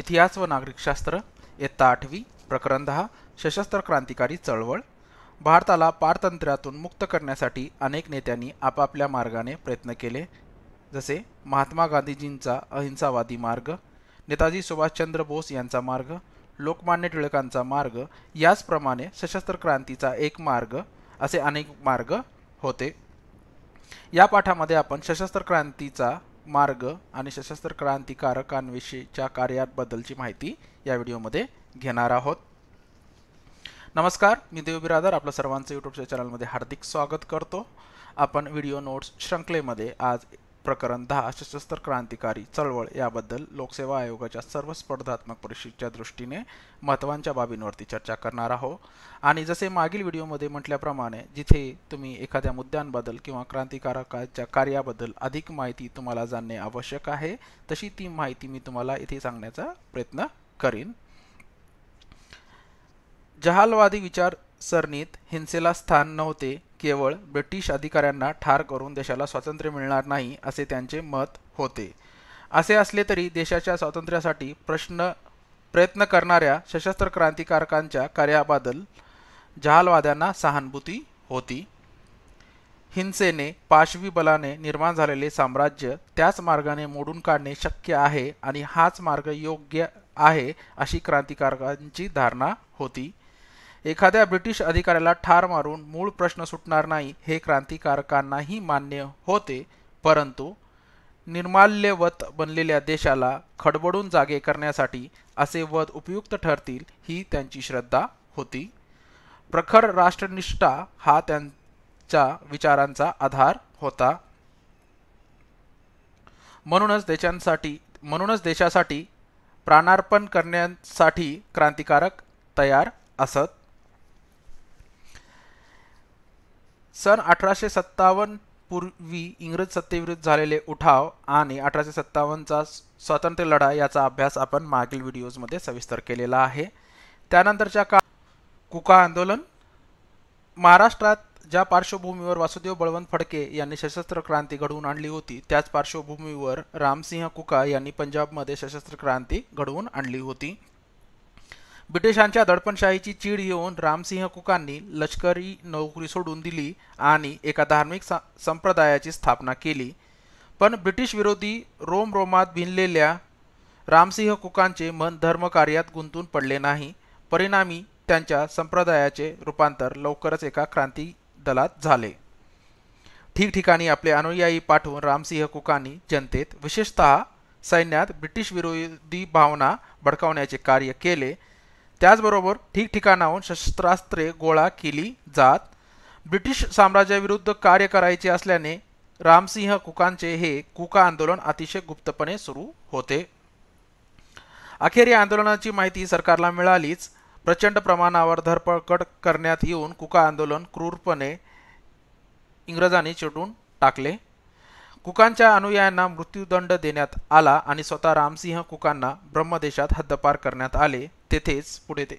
इतिहास व नागरिकशास्त्र इयत्ता आठवी प्रकरण दहा सशस्त्र क्रांतिकारी चळवळ भारताला पारतंत्र्यातून मुक्त करण्यासाठी अनेक नेत्यांनी आपापल्या मार्गाने प्रयत्न केले जसे महात्मा गांधीजींचा अहिंसावादी मार्ग नेताजी सुभाषचंद्र बोस यांचा मार्ग लोकमान्य टिळकांचा मार्ग याचप्रमाणे सशस्त्र क्रांतीचा एक मार्ग असे अनेक मार्ग होते या पाठामध्ये आपण सशस्त्र क्रांतीचा मार्ग आणि सशस्त्र क्रांतिकारकांविषयीच्या कार्याबद्दलची माहिती या व्हिडिओमध्ये घेणार आहोत नमस्कार मी देव बिरादर आपल्या सर्वांचं यूट्यूबच्या चॅनलमध्ये हार्दिक स्वागत करतो आपण व्हिडिओ नोट्स श्रंखलेमध्ये आज प्रकरण दहा सशस्त्र क्रांतिकारी चळवळ याबद्दल लोकसेवा आयोगाच्या सर्व स्पर्धात्मक परीक्षेच्या दृष्टीने महत्त्वांच्या बाबींवरती चर्चा करणार आहोत आणि जसे मागील व्हिडिओमध्ये म्हटल्याप्रमाणे जिथे तुम्ही एखाद्या मुद्द्यांबद्दल किंवा क्रांतिकारकाच्या कार्याबद्दल अधिक माहिती तुम्हाला जाणणे आवश्यक आहे तशी ती माहिती मी तुम्हाला इथे सांगण्याचा प्रयत्न करीन जहालवादी विचार सरणीत हिंसेला स्थान नव्हते केवळ ब्रिटिश अधिकाऱ्यांना ठार करून देशाला स्वातंत्र्य मिळणार नाही असे त्यांचे मत होते असे असले तरी देशाच्या स्वातंत्र्यासाठी प्रश्न प्रयत्न करणाऱ्या सशस्त्र क्रांतिकारकांच्या कार्याबद्दल जहालवाद्यांना सहानुभूती होती हिंसेने पाशवी बलाने निर्माण झालेले साम्राज्य त्याच मार्गाने मोडून काढणे शक्य आहे आणि हाच मार्ग योग्य आहे अशी क्रांतिकारकांची धारणा होती एखाद्या ब्रिटिश अधिकाऱ्याला ठार मारून मूळ प्रश्न सुटणार नाही हे क्रांतिकारकांनाही मान्य होते परंतु निर्माल्यवत बनलेल्या देशाला खडबडून जागे करण्यासाठी असे वध उपयुक्त ठरतील ही त्यांची श्रद्धा होती प्रखर राष्ट्रनिष्ठा हा त्यांच्या विचारांचा आधार होता म्हणूनच देशांसाठी म्हणूनच देशासाठी प्राणार्पण करण्यासाठी क्रांतिकारक तयार असत सन अठराशे सत्तावन्न पूर्वी इंग्रज सत्तेविरुद्ध झालेले उठाव आणि अठराशे सत्तावन्नचा स्वातंत्र्य लढा याचा अभ्यास आपण मागील व्हिडिओजमध्ये सविस्तर केलेला आहे त्यानंतरच्या का कुका आंदोलन महाराष्ट्रात ज्या पार्श्वभूमीवर वासुदेव बळवंत फडके यांनी सशस्त्र क्रांती घडवून आणली होती त्याच पार्श्वभूमीवर रामसिंह कुका यांनी पंजाबमध्ये सशस्त्र क्रांती घडवून आणली होती ब्रिटिशांच्या दडपणशाहीची चीड येऊन रामसिंह कुकांनी लष्करी नोकरी सोडून दिली आणि एका धार्मिक संप्रदायाची स्थापना केली पण ब्रिटिश विरोधी रोमात भिनलेल्या रामसिंह कुकांचे मन धर्मकार्यात गुंतून पडले नाही परिणामी त्यांच्या संप्रदायाचे रूपांतर लवकरच एका क्रांती दलात झाले ठिकठिकाणी आपले अनुयायी पाठवून रामसिंह कुकांनी जनतेत विशेषतः सैन्यात ब्रिटिश विरोधी भावना भडकावण्याचे कार्य केले त्याचबरोबर ठिकठिकाणाहून शस्त्रास्त्रे गोळा केली जात ब्रिटिश साम्राज्याविरुद्ध कार्य करायचे असल्याने रामसिंह कुकांचे हे कुका आंदोलन अतिशय गुप्तपणे सुरू होते अखेर या आंदोलनाची माहिती सरकारला मिळालीच प्रचंड प्रमाणावर धरपकड करण्यात येऊन कुका आंदोलन क्रूरपणे इंग्रजांनी चिटून टाकले कुकांच्या अनुयायांना मृत्यूदंड देण्यात आला आणि स्वतः रामसिंह कुकांना ब्रह्मदेशात हद्दपार करण्यात आले तेथेच पुढे ते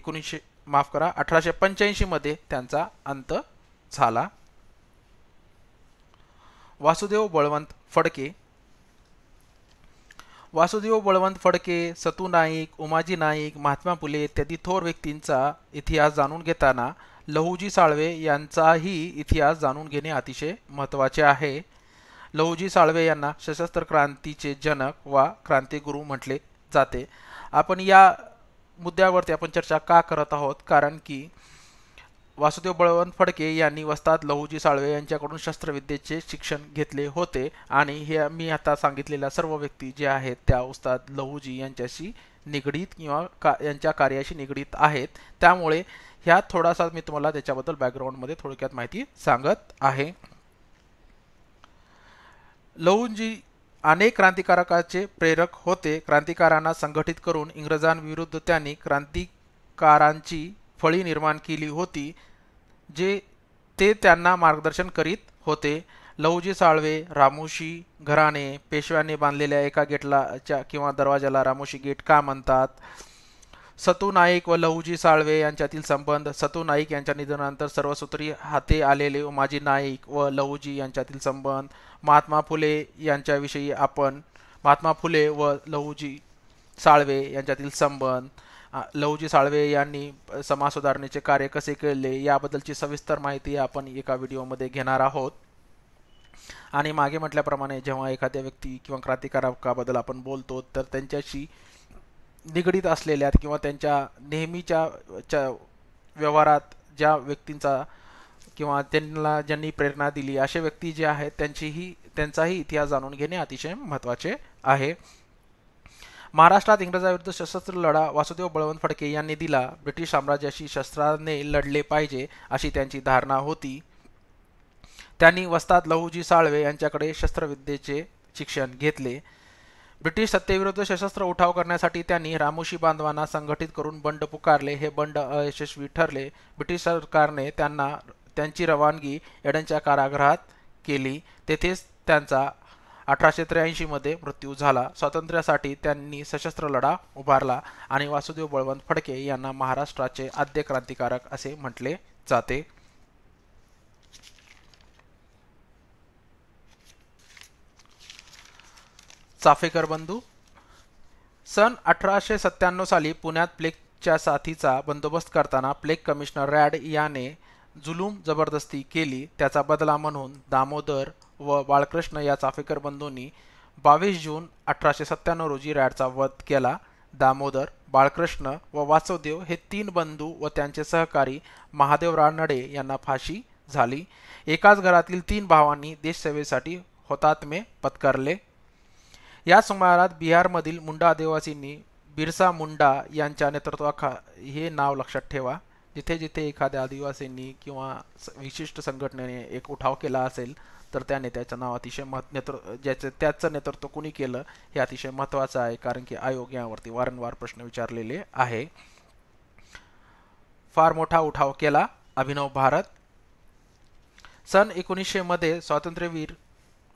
एकोणीसशे माफ करा अठराशे पंच्याऐंशीमध्ये त्यांचा अंत झाला वासुदेव बळवंत फडके वासुदेव बळवंत फडके सतू नाईक उमाजी नाईक महात्मा फुले इत्यादी थोर व्यक्तींचा इतिहास जाणून घेताना लहूजी साळवे यांचाही इतिहास जाणून घेणे अतिशय महत्त्वाचे आहे लहूजी साळवे यांना सशस्त्र क्रांतीचे जनक वा क्रांतिगुरू म्हटले जाते आपण या मुद्द्यावरती आपण चर्चा का करत आहोत कारण की वासुदेव बळवंत फडके यांनी वस्ताद लहुजी साळवे यांच्याकडून शस्त्रविद्येचे शिक्षण घेतले होते आणि हे मी आता सांगितलेल्या सर्व व्यक्ती जे आहेत त्या उस्ताद लहुजी यांच्याशी निगडीत किंवा का यांच्या कार्याशी निगडीत आहेत त्यामुळे ह्या थोडासा मी तुम्हाला त्याच्याबद्दल बॅकग्राऊंडमध्ये थोडक्यात माहिती सांगत आहे लहुजी अनेक क्रांतिकारकाचे प्रेरक होते क्रांतिकारांना संघटित करून इंग्रजांविरुद्ध त्यांनी क्रांतिकारांची फळी निर्माण केली होती जे ते त्यांना मार्गदर्शन करीत होते लहूजी साळवे रामोशी घराणे पेशव्याने बांधलेल्या एका गेटलाच्या किंवा दरवाजाला रामोशी गेट का म्हणतात सतू नाईक व लहूजी साळवे यांच्यातील संबंध सतू नाईक यांच्या निधनानंतर सर्वसूत्री हाते आलेले माजी नाईक व लहूजी यांच्यातील संबंध महात्मा फुले यांच्याविषयी आपण महात्मा फुले व लहूजी साळवे यांच्यातील संबंध लहूजी साळवे यांनी समाजसुधारणेचे कार्य कसे केले याबद्दलची सविस्तर माहिती आपण एका व्हिडिओमध्ये घेणार आहोत आणि मागे म्हटल्याप्रमाणे जेव्हा एखाद्या व्यक्ती किंवा क्रांतिकारकाबद्दल आपण बोलतो तर त्यांच्याशी निगडीत असलेल्या किंवा त्यांच्या नेहमीच्या व्यवहारात ज्या व्यक्तींचा किंवा त्यांना ज्यांनी प्रेरणा दिली असे व्यक्ती जे आहेत त्यांचीही त्यांचाही इतिहास जाणून घेणे अतिशय महत्त्वाचे आहे महाराष्ट्रात इंग्रजाविरुद्ध सशस्त्र लढा वासुदेव बळवंत फडके यांनी दिला ब्रिटिश साम्राज्याशी शस्त्राने लढले पाहिजे अशी त्यांची धारणा होती त्यांनी वस्ताद लहूजी साळवे यांच्याकडे शस्त्रविद्येचे शिक्षण घेतले ब्रिटिश सत्तेविरुद्ध सशस्त्र उठाव करण्यासाठी त्यांनी रामोशी बांधवांना संघटित करून बंड पुकारले हे बंड अयशस्वी ठरले ब्रिटिश सरकारने त्यांना त्यांची रवानगी एडनच्या कारागृहात केली तेथेच त्यांचा अठराशे त्र्याऐंशीमध्ये मृत्यू झाला स्वातंत्र्यासाठी त्यांनी सशस्त्र लढा उभारला आणि वासुदेव बळवंत फडके यांना महाराष्ट्राचे आद्य क्रांतिकारक असे म्हटले जाते चाफेकर बंधू सन अठराशे सत्त्याण्णव साली पुण्यात प्लेगच्या साथीचा बंदोबस्त करताना प्लेग कमिशनर रॅड याने जुलूम जबरदस्ती केली त्याचा बदला म्हणून दामोदर व बाळकृष्ण या चाफेकर बंधूंनी बावीस जून अठराशे सत्त्याण्णव रोजी रॅडचा वध केला दामोदर बाळकृष्ण व वासवदेव हे तीन बंधू व त्यांचे सहकारी महादेव रानडे यांना फाशी झाली एकाच घरातील तीन भावांनी देशसेवेसाठी होतात्मे पत्करले या सुमारात बिहारमधील मुंडा आदिवासींनी बिरसा मुंडा यांच्या नेतृत्वाखा हे नाव लक्षात ठेवा जिथे जिथे एखाद्या आदिवासींनी किंवा विशिष्ट संघटनेने एक उठाव केला असेल तर त्या नेत्याचं नाव अतिशय महत् नेतृत्व ज्याचं त्याचं नेतृत्व कुणी केलं हे अतिशय महत्त्वाचं आहे कारण की आयोग यावरती वारंवार प्रश्न विचारलेले आहे फार मोठा उठाव केला अभिनव भारत सन एकोणीसशेमध्ये स्वातंत्र्यवीर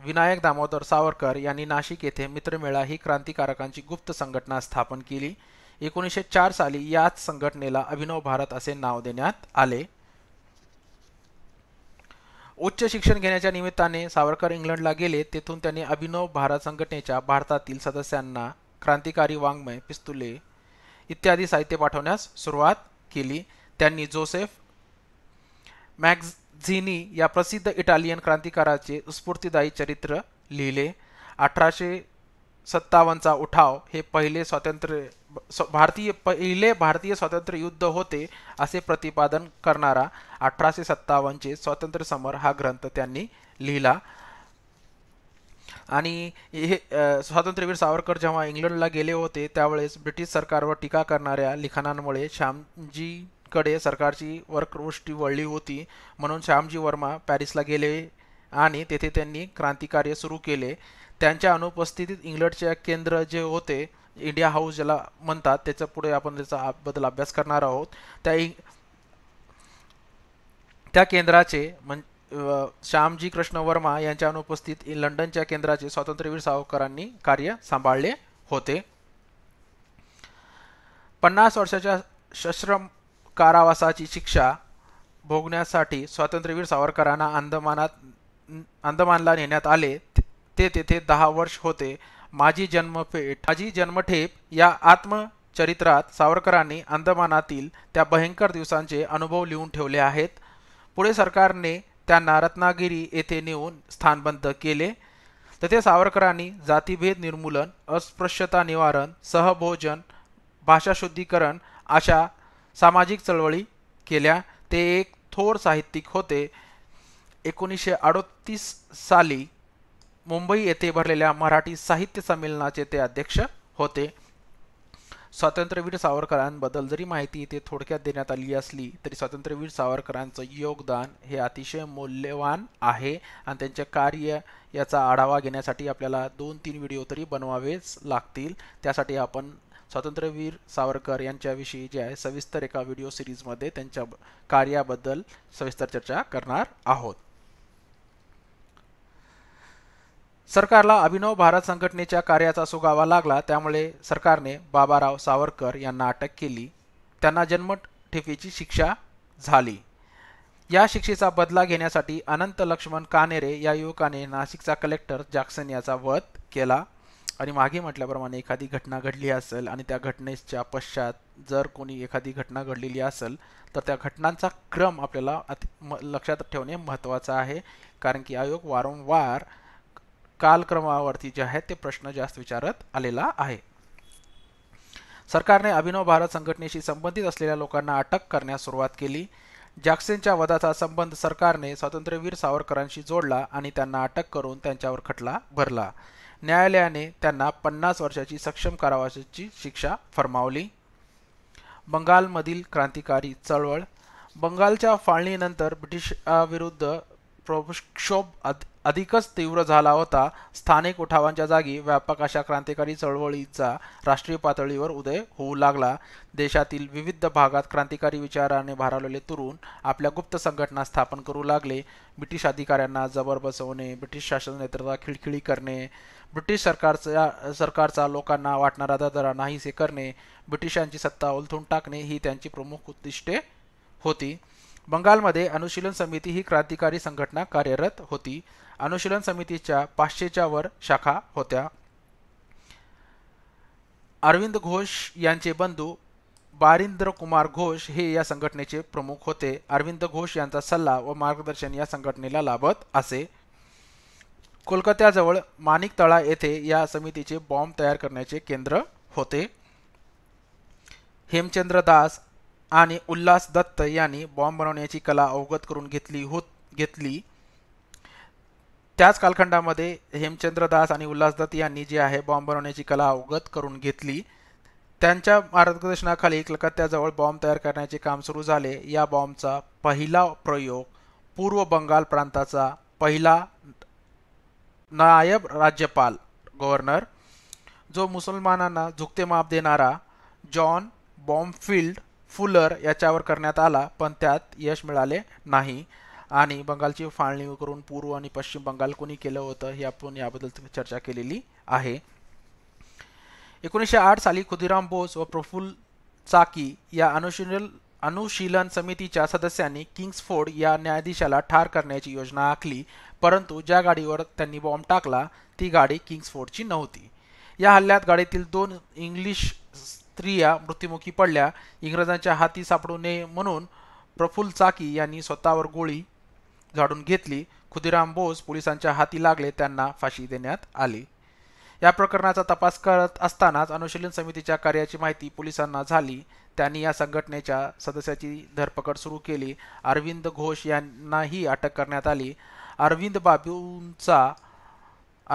विनायक दामोदर सावरकर यांनी नाशिक येथे मित्रमेळा ही क्रांतिकारकांची गुप्त संघटना स्थापन केली एकोणीसशे चार साली याच संघटनेला अभिनव भारत असे नाव देण्यात आले उच्च शिक्षण घेण्याच्या निमित्ताने सावरकर इंग्लंडला गेले तेथून त्यांनी अभिनव भारत संघटनेच्या भारतातील सदस्यांना क्रांतिकारी वाङ्मय पिस्तुले इत्यादी साहित्य पाठवण्यास सुरुवात केली त्यांनी जोसेफ मॅग्झ झिनी या प्रसिद्ध इटालियन क्रांतिकाराचे स्फूर्तिदायी चरित्र लिहिले अठराशे सत्तावनचा उठाव हे पहिले स्वातंत्र्य भारतीय पहिले भारतीय स्वातंत्र्य युद्ध होते असे प्रतिपादन करणारा अठराशे सत्तावन्नचे स्वातंत्र्य समर हा ग्रंथ त्यांनी लिहिला आणि हे स्वातंत्र्यवीर सावरकर जेव्हा इंग्लंडला गेले होते त्यावेळेस ब्रिटिश सरकारवर टीका करणाऱ्या लिखाणांमुळे श्यामजी कडे सरकारची वर्कवृष्टी वळली होती म्हणून श्यामजी वर्मा पॅरिसला गेले आणि तेथे त्यांनी क्रांतिकार्य सुरू केले त्यांच्या अनुपस्थितीत इंग्लंडचे केंद्र जे होते इंडिया हाऊस ज्याला म्हणतात त्याच्या पुढे आपण त्याचा बदल अभ्यास करणार आहोत त्या त्या केंद्राचे म्हण श्यामजी कृष्ण वर्मा यांच्या अनुपस्थित लंडनच्या केंद्राचे स्वातंत्र्यवीर सावरकरांनी कार्य सांभाळले होते पन्नास वर्षाच्या सश्रम कारावासाची शिक्षा भोगण्यासाठी स्वातंत्र्यवीर सावरकरांना अंदमानात अंदमानला नेण्यात आले ते तेथे दहा वर्ष होते माझी जन्मपेठ माझी जन्मठेप या आत्मचरित्रात सावरकरांनी अंदमानातील त्या भयंकर दिवसांचे अनुभव लिहून ठेवले आहेत पुढे सरकारने त्यांना रत्नागिरी येथे नेऊन स्थानबंद केले तेथे सावरकरांनी जातीभेद निर्मूलन अस्पृश्यता निवारण सहभोजन भाषाशुद्धीकरण अशा सामाजिक चळवळी केल्या ते एक थोर साहित्यिक होते एकोणीसशे अडतीस साली मुंबई येथे भरलेल्या मराठी साहित्य संमेलनाचे ते अध्यक्ष होते स्वातंत्र्यवीर सावरकरांबद्दल जरी माहिती इथे थोडक्यात देण्यात आली असली तरी स्वातंत्र्यवीर सावरकरांचं योगदान हे अतिशय मौल्यवान आहे आणि त्यांचे कार्य याचा आढावा घेण्यासाठी आपल्याला दोन तीन व्हिडिओ तरी बनवावेच लागतील त्यासाठी आपण स्वातंत्र्यवीर सावरकर यांच्याविषयी जे आहे सविस्तर एका व्हिडिओ सिरीजमध्ये त्यांच्या कार्याबद्दल सविस्तर चर्चा करणार आहोत सरकारला अभिनव भारत संघटनेच्या कार्याचा सुगावा लागला त्यामुळे सरकारने बाबाराव सावरकर यांना अटक केली त्यांना जन्मठेपेची शिक्षा झाली या शिक्षेचा बदला घेण्यासाठी अनंत लक्ष्मण कानेरे या युवकाने नाशिकचा कलेक्टर जॅक्सन याचा वध केला आणि मागे म्हटल्याप्रमाणे एखादी घटना घडली असेल आणि त्या घटनेच्या पश्चात जर कोणी एखादी घटना घडलेली असेल तर त्या घटनांचा क्रम आपल्याला लक्षात ठेवणे महत्त्वाचं आहे कारण की आयोग वारंवार कालक्रमावरती जे आहेत ते प्रश्न जास्त विचारत आलेला आहे सरकारने अभिनव भारत संघटनेशी संबंधित असलेल्या लोकांना अटक करण्यास सुरुवात केली जॅक्सनच्या वधाचा संबंध सरकारने स्वातंत्र्यवीर सावरकरांशी जोडला आणि त्यांना अटक करून त्यांच्यावर खटला भरला न्यायालयाने त्यांना पन्नास वर्षाची सक्षम कारावासाची शिक्षा फरमावली बंगालमधील क्रांतिकारी चळवळ बंगालच्या फाळणीनंतर विरुद्ध प्रक्षोभ अधिकच तीव्र झाला होता स्थानिक उठावांच्या जागी व्यापक अशा क्रांतिकारी चळवळीचा राष्ट्रीय पातळीवर उदय होऊ लागला देशातील विविध भागात क्रांतिकारी विचाराने भारावलेले तरुण आपल्या गुप्त संघटना स्थापन करू लागले ब्रिटिश अधिकाऱ्यांना जबर बसवणे ब्रिटिश शासन नेतृत्वा खिळखिळी करणे ब्रिटिश सरकारचा सरकारचा लोकांना वाटणारा दरारा नाहीसे करणे ब्रिटिशांची सत्ता ओलथून टाकणे ही त्यांची प्रमुख उद्दिष्टे होती बंगालमध्ये अनुशीलन समिती ही क्रांतिकारी संघटना कार्यरत होती अनुशीलन समितीच्या पाचशेच्या वर शाखा होत्या अरविंद घोष यांचे बंधू बारिंद्र कुमार घोष हे या संघटनेचे प्रमुख होते अरविंद घोष यांचा सल्ला व मार्गदर्शन या संघटनेला लाभत असे कोलकात्याजवळ तळा येथे या समितीचे बॉम्ब तयार करण्याचे केंद्र होते हेमचंद्र दास आणि उल्हास दत्त यांनी बॉम्ब बनवण्याची कला अवगत करून घेतली होत घेतली त्याच कालखंडामध्ये हेमचंद्र दास आणि उल्हास दत्त यांनी जी आहे बॉम्ब बनवण्याची कला अवगत करून घेतली त्यांच्या मार्गदर्शनाखाली कलकत्त्याजवळ बॉम्ब तयार करण्याचे काम सुरू झाले या बॉम्बचा पहिला प्रयोग पूर्व बंगाल प्रांताचा पहिला नायब राज्यपाल गव्हर्नर जो मुसलमानांना झुकते माप देणारा जॉन बॉम्बफिल्ड फुलर याच्यावर करण्यात आला पण त्यात यश मिळाले नाही आणि बंगालची फाळणी करून पूर्व आणि पश्चिम बंगाल कोणी केलं होतं हे आपण याबद्दल चर्चा केलेली आहे एकोणीसशे आठ साली खुदिराम बोस व प्रफुल्ल चाकी या अनुशील अनुशीलन समितीच्या सदस्यांनी किंग्सफोर्ड या न्यायाधीशाला ठार करण्याची योजना आखली परंतु ज्या गाडीवर त्यांनी बॉम्ब टाकला ती गाडी किंग्सफोर्डची नव्हती या हल्ल्यात गाडीतील दोन इंग्लिश स्त्रिया मृत्युमुखी पडल्या इंग्रजांच्या हाती सापडू नये म्हणून प्रफुल्ल चाकी यांनी स्वतःवर गोळी झाडून घेतली खुदिराम बोस पोलिसांच्या हाती लागले त्यांना फाशी देण्यात आली या प्रकरणाचा तपास करत असतानाच अनुशीलन समितीच्या कार्याची माहिती पोलिसांना झाली त्यांनी या संघटनेच्या सदस्याची धरपकड सुरू केली अरविंद घोष यांनाही अटक करण्यात आली अरविंद बाबूंचा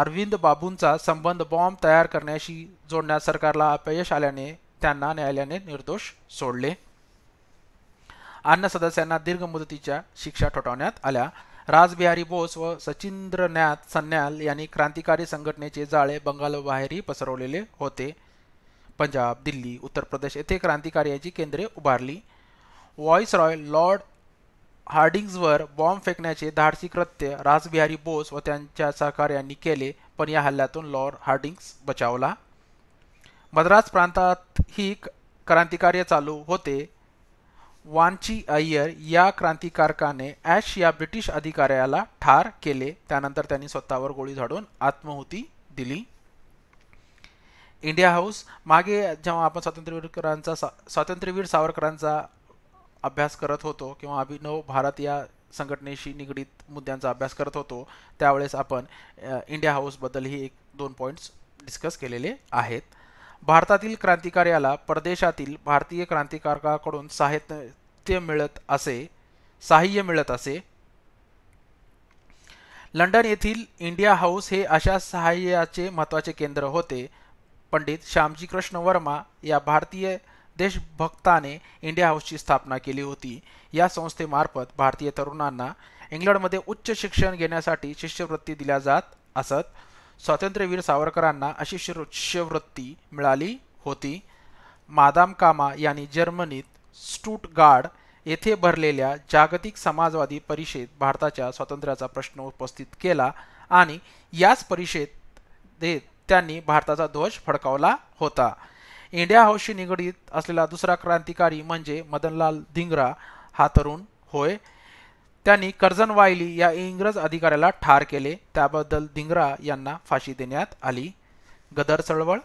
अरविंद बाबूंचा संबंध बॉम्ब तयार करण्याशी जोडण्यात सरकारला अपयश आल्याने त्यांना न्यायालयाने निर्दोष सोडले अन्य सदस्यांना दीर्घ मुदतीच्या शिक्षा ठोठावण्यात आल्या राजबिहारी बोस व सचिंद्रनाथ सन्याल यांनी क्रांतिकारी संघटनेचे जाळे बंगालबाहेरही पसरवलेले होते पंजाब दिल्ली उत्तर प्रदेश येथे क्रांतिकार्याची केंद्रे उभारली व्हॉइस रॉय लॉर्ड हार्डिंग्जवर बॉम्ब फेकण्याचे धाडसी कृत्य राजबिहारी बोस व त्यांच्या सहकार्यांनी केले पण या हल्ल्यातून लॉर्ड हार्डिंग्स बचावला मद्रास प्रांतात ही क्रांतिकार्य चालू होते वांची अय्यर या क्रांतिकारकाने ॲश या ब्रिटिश अधिकाऱ्याला ठार केले त्यानंतर त्यांनी स्वतःवर गोळी झाडून आत्महुती दिली इंडिया हाऊस मागे जेव्हा आपण स्वातंत्र्यवीरकरांचा स्वातंत्र्यवीर सावरकरांचा अभ्यास करत होतो किंवा अभिनव भारत या संघटनेशी निगडीत मुद्द्यांचा अभ्यास करत होतो त्यावेळेस आपण इंडिया हाऊसबद्दलही एक दोन पॉईंट्स डिस्कस केलेले आहेत भारतातील क्रांतिकार्याला परदेशातील भारतीय क्रांतिकारकाकडून साहित्य मिळत असे साहाय्य मिळत असे लंडन येथील इंडिया हाऊस हे अशा सहाय्याचे महत्त्वाचे केंद्र होते पंडित श्यामजी कृष्ण वर्मा या भारतीय देशभक्ताने इंडिया हाऊसची स्थापना केली होती या संस्थेमार्फत भारतीय तरुणांना इंग्लंडमध्ये उच्च शिक्षण घेण्यासाठी शिष्यवृत्ती दिल्या जात असत स्वातंत्र्यवीर सावरकरांना अशी शिष्यवृत्ती मिळाली होती मादाम कामा यांनी जर्मनीत स्टुटगार्ड येथे भरलेल्या जागतिक समाजवादी परिषद भारताच्या स्वातंत्र्याचा प्रश्न उपस्थित केला आणि याच परिषदेत त्यांनी भारताचा ध्वज फडकावला होता इंडिया हाऊसशी निगडीत असलेला दुसरा क्रांतिकारी म्हणजे मदनलाल धिंगरा हा तरुण होय त्यांनी कर्जन वायली या इंग्रज अधिकाऱ्याला ठार केले त्याबद्दल धिंगरा यांना फाशी देण्यात आली गदर चळवळ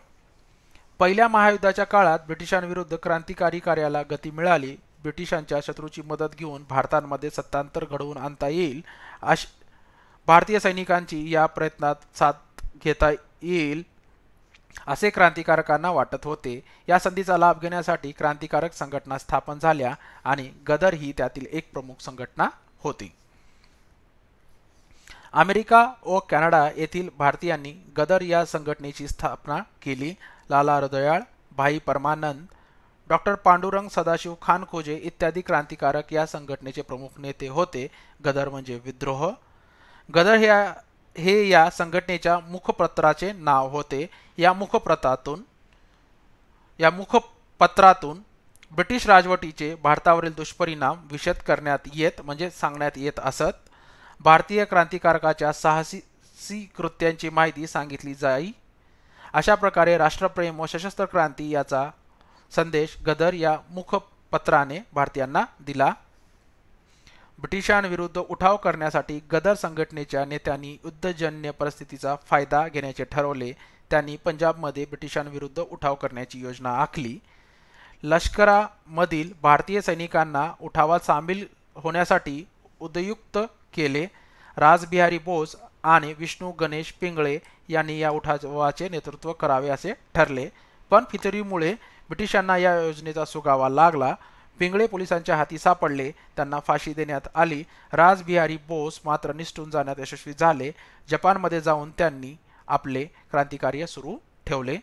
पहिल्या महायुद्धाच्या काळात ब्रिटिशांविरुद्ध क्रांतिकारी कार्याला गती मिळाली ब्रिटिशांच्या शत्रूची मदत घेऊन भारतामध्ये सत्तांतर घडवून आणता येईल अश भारतीय सैनिकांची या प्रयत्नात साथ घेता येईल असे क्रांतिकारकांना वाटत होते या संधीचा लाभ घेण्यासाठी क्रांतिकारक संघटना स्थापन झाल्या आणि गदर ही त्यातील एक प्रमुख संघटना होती अमेरिका व कॅनडा येथील भारतीयांनी गदर या संघटनेची स्थापना केली लाला हृदयाळ भाई परमानंद डॉक्टर पांडुरंग सदाशिव खान खोजे इत्यादी क्रांतिकारक या संघटनेचे प्रमुख नेते होते गदर म्हणजे विद्रोह गदर हे या संघटनेच्या मुखपत्राचे नाव होते या मुखपत्रातून या मुखपत्रातून ब्रिटिश राजवटीचे भारतावरील दुष्परिणाम विशद करण्यात येत म्हणजे सांगण्यात येत असत भारतीय क्रांतिकारकाच्या साहसी कृत्यांची माहिती सांगितली जाई अशा प्रकारे राष्ट्रप्रेम व सशस्त्र क्रांती याचा संदेश गदर या मुखपत्राने भारतीयांना दिला ब्रिटिशांविरुद्ध उठाव करण्यासाठी गदर संघटनेच्या नेत्यांनी युद्धजन्य परिस्थितीचा फायदा घेण्याचे ठरवले त्यांनी पंजाबमध्ये ब्रिटिशांविरुद्ध उठाव करण्याची योजना आखली लष्करामधील भारतीय सैनिकांना उठावात सामील होण्यासाठी उदयुक्त केले राजबिहारी बोस आणि विष्णू गणेश पिंगळे यांनी या उठावाचे नेतृत्व करावे असे ठरले पण फितरीमुळे ब्रिटिशांना या योजनेचा सुगावा लागला पिंगळे पोलिसांच्या हाती सापडले त्यांना फाशी देण्यात आली राजबिहारी बोस मात्र निष्ठून जाण्यात यशस्वी झाले जपानमध्ये जाऊन त्यांनी आपले क्रांतिकार्य सुरू ठेवले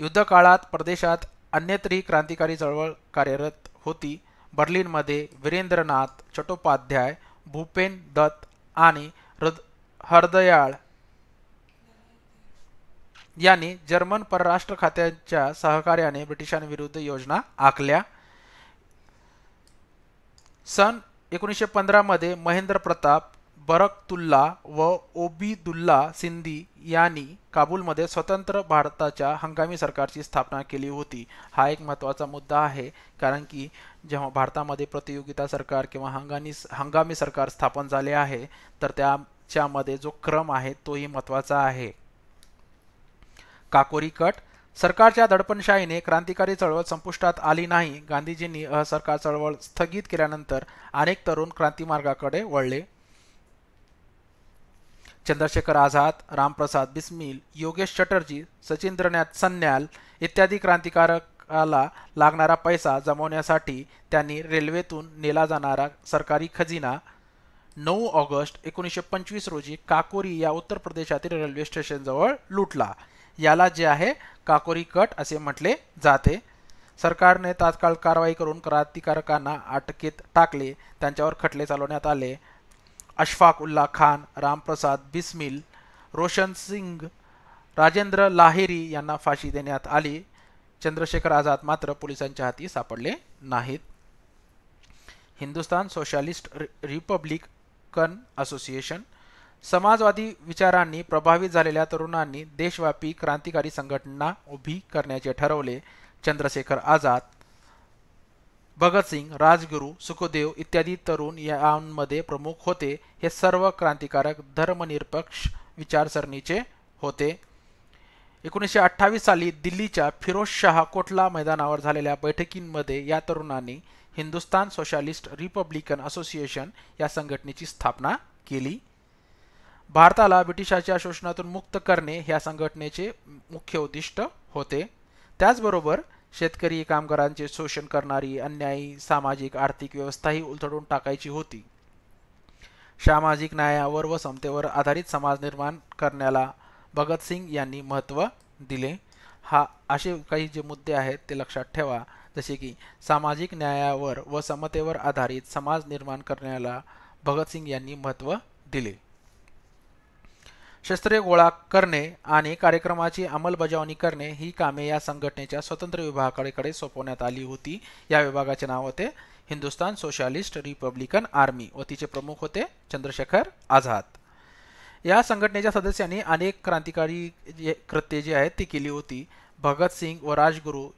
युद्धकाळात परदेशात अन्यत्रही क्रांतिकारी चळवळ कार्यरत होती बर्लिनमध्ये वीरेंद्रनाथ चट्टोपाध्याय भूपेन दत्त आणि हरदयाळ यांनी जर्मन परराष्ट्र खात्याच्या सहकार्याने ब्रिटिशांविरुद्ध योजना आखल्या सन एकोणीसशे पंधरामध्ये महेंद्र प्रताप बरकतुल्ला व ओबीदुल्ला सिंधी यांनी काबूलमध्ये स्वतंत्र भारताच्या हंगामी सरकारची स्थापना केली होती हा एक महत्त्वाचा मुद्दा आहे कारण की जेव्हा भारतामध्ये प्रतियोगिता सरकार किंवा हंगामी हंगामी सरकार स्थापन झाले आहे तर त्याच्यामध्ये जो क्रम आहे तोही महत्त्वाचा आहे काकोरी कट सरकारच्या दडपणशाहीने क्रांतिकारी चळवळ संपुष्टात आली नाही गांधीजींनी असरकार चळवळ स्थगित केल्यानंतर अनेक तरुण क्रांतीमार्गाकडे वळले चंद्रशेखर आझाद रामप्रसाद बिस्मिल योगेश चटर्जी सचिंद्रनाथ सन्याल इत्यादी क्रांतिकारकाला लागणारा पैसा जमवण्यासाठी त्यांनी रेल्वेतून नेला जाणारा सरकारी खजिना नऊ ऑगस्ट एकोणीसशे पंचवीस रोजी काकोरी या उत्तर प्रदेशातील रेल्वे स्टेशनजवळ लुटला याला जे आहे काकोरी कट असे म्हटले जाते सरकारने तात्काळ कारवाई करून क्रांतिकारकांना अटकेत टाकले त्यांच्यावर खटले चालवण्यात आले अशफाक उल्ला खान रामप्रसाद बिस्मिल रोशन सिंग राजेंद्र लाहेरी यांना फाशी देण्यात आली चंद्रशेखर आझाद मात्र पोलिसांच्या हाती सापडले नाहीत हिंदुस्तान सोशालिस्ट रिपब्लिकन असोसिएशन समाजवादी विचारांनी प्रभावित झालेल्या तरुणांनी देशव्यापी क्रांतिकारी संघटना उभी करण्याचे ठरवले चंद्रशेखर आझाद भगतसिंग राजगुरू सुखदेव इत्यादी तरुण यांमध्ये प्रमुख होते हे सर्व क्रांतिकारक धर्मनिरपेक्ष विचारसरणीचे होते एकोणीसशे अठ्ठावीस साली दिल्लीच्या फिरोजशाह कोटला मैदानावर झालेल्या बैठकींमध्ये या तरुणांनी हिंदुस्तान सोशलिस्ट रिपब्लिकन असोसिएशन या संघटनेची स्थापना केली भारताला ब्रिटिशाच्या शोषणातून मुक्त करणे या संघटनेचे मुख्य उद्दिष्ट होते त्याचबरोबर शेतकरी कामगारांचे शोषण करणारी अन्यायी सामाजिक आर्थिक व्यवस्थाही उलथडून टाकायची होती सामाजिक न्यायावर व समतेवर आधारित समाज निर्माण करण्याला भगतसिंग यांनी महत्त्व दिले हा असे काही जे मुद्दे आहेत ते लक्षात ठेवा जसे की सामाजिक न्यायावर व समतेवर आधारित समाज निर्माण करण्याला भगतसिंग यांनी महत्त्व दिले शस्त्रे गोळा करणे आणि कार्यक्रमाची अंमलबजावणी करणे ही कामे या संघटनेच्या स्वतंत्र विभागाकडे सोपवण्यात आली होती या विभागाचे नाव होते हिंदुस्तान सोशालिस्ट रिपब्लिकन आर्मी व तिचे प्रमुख होते चंद्रशेखर आझाद या संघटनेच्या सदस्यांनी अनेक क्रांतिकारी कृत्ये जी आहेत ती केली होती भगतसिंग व राजगुरू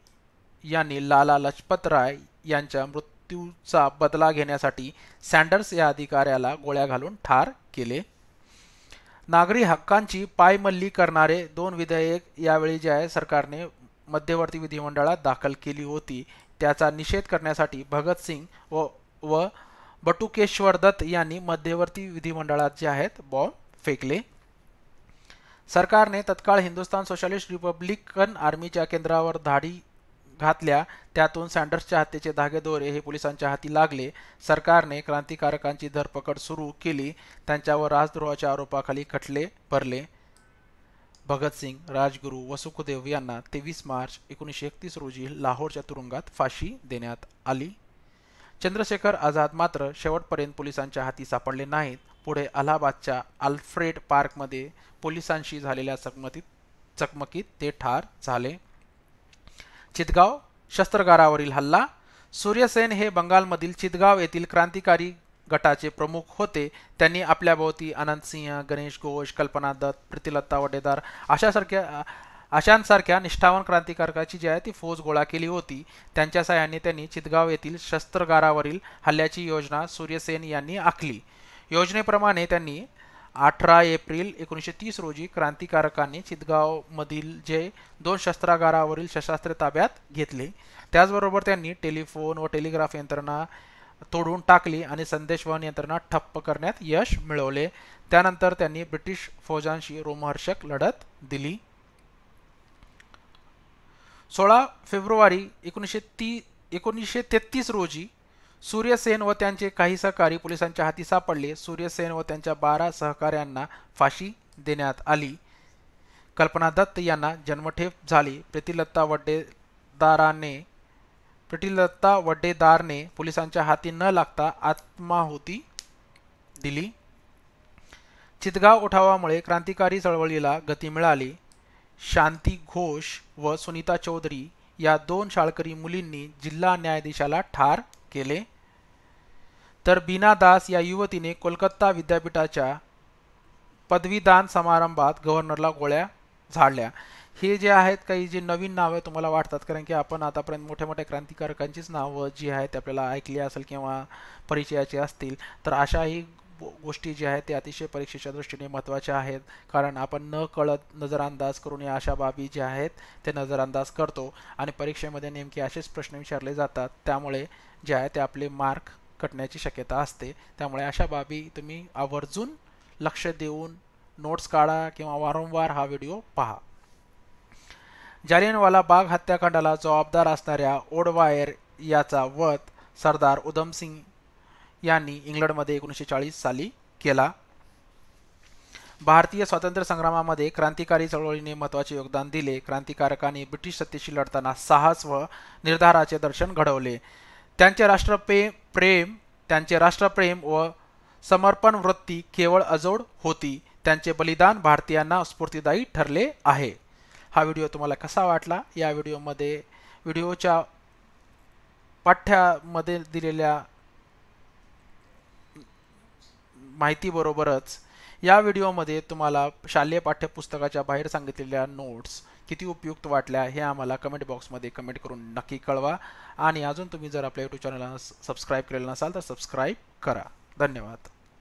यांनी लाला लजपत राय यांच्या मृत्यूचा बदला घेण्यासाठी सँडर्स या अधिकाऱ्याला गोळ्या घालून ठार केले नागरी हक्कांची पायमल्ली करणारे दोन विधेयक यावेळी जे आहे सरकारने मध्यवर्ती विधिमंडळात दाखल केली होती त्याचा निषेध करण्यासाठी भगतसिंग व व बटुकेश्वर दत्त यांनी मध्यवर्ती विधिमंडळात जे आहेत बॉम्ब फेकले सरकारने तत्काळ हिंदुस्थान सोशलिस्ट रिपब्लिकन आर्मीच्या केंद्रावर धाडी घातल्या त्यातून सँडर्सच्या हत्येचे धागेदोरे हे पोलिसांच्या हाती लागले सरकारने क्रांतिकारकांची धरपकड सुरू केली त्यांच्यावर राजद्रोहाच्या आरोपाखाली खटले भरले भगतसिंग राजगुरू व सुखदेव यांना तेवीस मार्च एकोणीसशे एकतीस रोजी लाहोरच्या तुरुंगात फाशी देण्यात आली चंद्रशेखर आझाद मात्र शेवटपर्यंत पोलिसांच्या हाती सापडले नाहीत पुढे अलाहाबादच्या आल्फ्रेड पार्कमध्ये पोलिसांशी झालेल्या चकमकीत चकमकीत ते ठार झाले चितगाव शस्त्रगारावरील हल्ला सूर्यसेन हे बंगालमधील चितगाव येथील क्रांतिकारी गटाचे प्रमुख होते त्यांनी आपल्याभोवती सिंह गणेश घोष कल्पना दत्त प्रीतिलत्ता वडेदार अशासारख्या अशांसारख्या निष्ठावान क्रांतिकारकाची जी आहे ती फौज गोळा केली होती त्यांच्या सहाय्याने त्यांनी चितगाव येथील शस्त्रगारावरील हल्ल्याची योजना सूर्यसेन यांनी आखली योजनेप्रमाणे त्यांनी अठरा एप्रिल एकोणीसशे तीस रोजी क्रांतिकारकांनी चितगावमधील जे दोन शस्त्रागारावरील सशस्त्र ताब्यात घेतले त्याचबरोबर त्यांनी टेलिफोन व टेलिग्राफ यंत्रणा तोडून टाकली आणि संदेशवहन यंत्रणा ठप्प करण्यात यश मिळवले त्यानंतर त्यांनी ब्रिटिश फौजांशी रोमहर्षक लढत दिली सोळा फेब्रुवारी एकोणीसशे ती एकोणीसशे तेहतीस रोजी सूर्यसेन व त्यांचे काही सहकारी पोलिसांच्या हाती सापडले सूर्यसेन व त्यांच्या बारा सहकाऱ्यांना फाशी देण्यात आली कल्पना दत्त यांना जन्मठेप झाली प्रतिलत्ता वड्डेदाराने प्रतिलत्ता वड्डेदारने पोलिसांच्या हाती न लागता आत्माहुती दिली चितगाव उठावामुळे क्रांतिकारी चळवळीला गती मिळाली शांती घोष व सुनीता चौधरी या दोन शाळकरी मुलींनी जिल्हा न्यायाधीशाला ठार केले तर बीना दास या युवतीने कोलकाता विद्यापीठाच्या पदवीदान समारंभात गव्हर्नरला गोळ्या झाडल्या हे जे आहेत काही जे नवीन नावं तुम्हाला वाटतात कारण की आपण आतापर्यंत मोठ्या मोठ्या क्रांतिकारकांचीच नावं जी आहेत आपल्याला ऐकली असेल किंवा परिचयाची असतील तर अशाही गोष्टी ज्या आहेत त्या अतिशय परीक्षेच्या दृष्टीने महत्त्वाच्या आहेत कारण आपण न कळत नजरअंदाज करून या अशा बाबी ज्या आहेत ते नजरअंदाज करतो आणि परीक्षेमध्ये नेमके असेच प्रश्न विचारले जातात त्यामुळे जे आहे ते आपले मार्क कटण्याची शक्यता असते त्यामुळे अशा बाबी तुम्ही आवर्जून लक्ष देऊन नोट्स काढा किंवा वारंवार हा व्हिडिओ पहा जालियनवाला बाग हत्याकांडाला जबाबदार असणाऱ्या ओडवायर याचा वध सरदार उधमसिंग यांनी इंग्लंडमध्ये एकोणीसशे चाळीस साली केला भारतीय स्वातंत्र्य संग्रामामध्ये क्रांतिकारी चळवळीने महत्त्वाचे योगदान दिले क्रांतिकारकांनी ब्रिटिश सत्तेशी लढताना साहस व निर्धाराचे दर्शन घडवले त्यांचे राष्ट्रपे प्रेम त्यांचे राष्ट्रप्रेम व समर्पण वृत्ती केवळ अजोड होती त्यांचे बलिदान भारतीयांना स्फूर्तीदायी ठरले आहे हा व्हिडिओ तुम्हाला कसा वाटला या व्हिडिओमध्ये व्हिडिओच्या पाठ्यामध्ये दिलेल्या माहितीबरोबरच या व्हिडिओमध्ये तुम्हाला शालेय पाठ्यपुस्तकाच्या बाहेर सांगितलेल्या नोट्स किती उपयुक्त वाटल्या हे आम्हाला कमेंट बॉक्समध्ये कमेंट करून नक्की कळवा आणि अजून तुम्ही जर आपल्या यूट्यूब चॅनलला सबस्क्राईब केलेलं नसाल तर सबस्क्राईब करा धन्यवाद